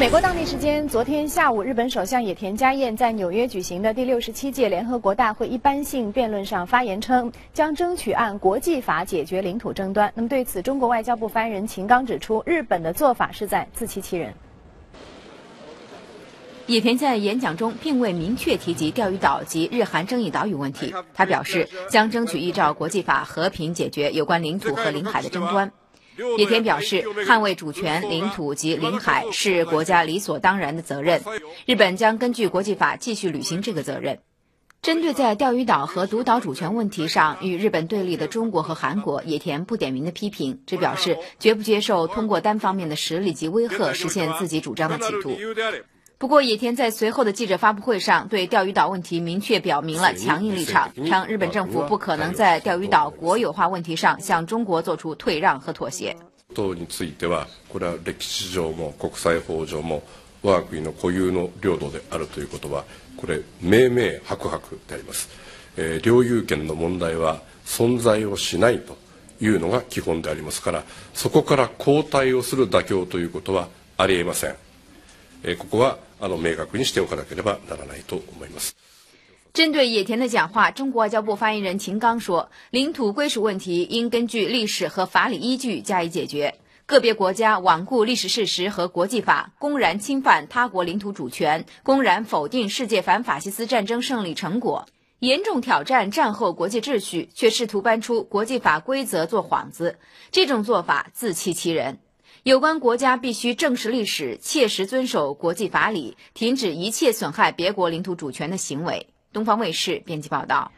美国当地时间昨天下午，日本首相野田佳彦在纽约举行的第六十七届联合国大会一般性辩论上发言称，将争取按国际法解决领土争端。那么，对此，中国外交部发言人秦刚指出，日本的做法是在自欺欺人。野田在演讲中并未明确提及钓鱼岛及日韩争议岛屿问题，他表示将争取依照国际法和平解决有关领土和领海的争端。野田表示，捍卫主权、领土及领海是国家理所当然的责任。日本将根据国际法继续履行这个责任。针对在钓鱼岛和独岛主权问题上与日本对立的中国和韩国，野田不点名的批评，只表示绝不接受通过单方面的实力及威吓实现自己主张的企图。不过，野田在随后的记者发布会上对钓鱼岛问题明确表明了强硬立场，称日本政府不可能在钓鱼岛国有化问题上向中国做出退让和妥协。については、これは歴史上も国際法上も我が国の固有の領土であるということはこれ明白白であります。領有権の問題は存在をしないというのが基本でありますから、そこから交代をする妥協ということはありえません。ここは。针对野田的讲话，中国外交部发言人秦刚说：“领土归属问题应根据历史和法理依据加以解决。个别国家罔顾历史事实和国际法，公然侵犯他国领土主权，公然否定世界反法西斯战争胜利成果，严重挑战战后国际秩序，却试图搬出国际法规则做幌子，这种做法自欺欺人。”有关国家必须正视历史，切实遵守国际法理，停止一切损害别国领土主权的行为。东方卫视编辑报道。